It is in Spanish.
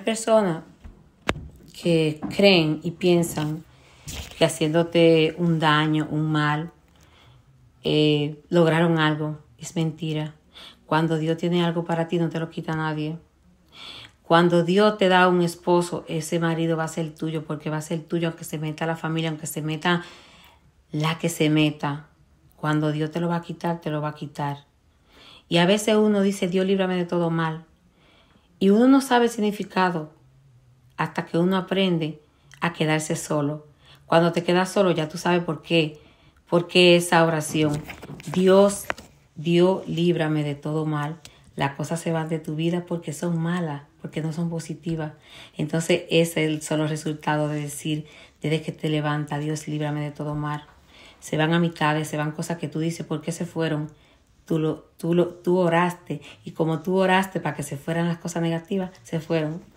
personas que creen y piensan que haciéndote un daño, un mal, eh, lograron algo. Es mentira. Cuando Dios tiene algo para ti, no te lo quita nadie. Cuando Dios te da un esposo, ese marido va a ser tuyo, porque va a ser tuyo aunque se meta la familia, aunque se meta la que se meta. Cuando Dios te lo va a quitar, te lo va a quitar. Y a veces uno dice, Dios líbrame de todo mal. Y uno no sabe el significado hasta que uno aprende a quedarse solo. Cuando te quedas solo ya tú sabes por qué. ¿Por qué esa oración? Dios, Dios, líbrame de todo mal. Las cosas se van de tu vida porque son malas, porque no son positivas. Entonces ese es el solo resultado de decir, desde que te levanta, Dios, líbrame de todo mal. Se van a amistades, se van cosas que tú dices, ¿por qué se fueron? tú, lo, tú, lo, tú oraste y como tú oraste para que se fueran las cosas negativas, se fueron.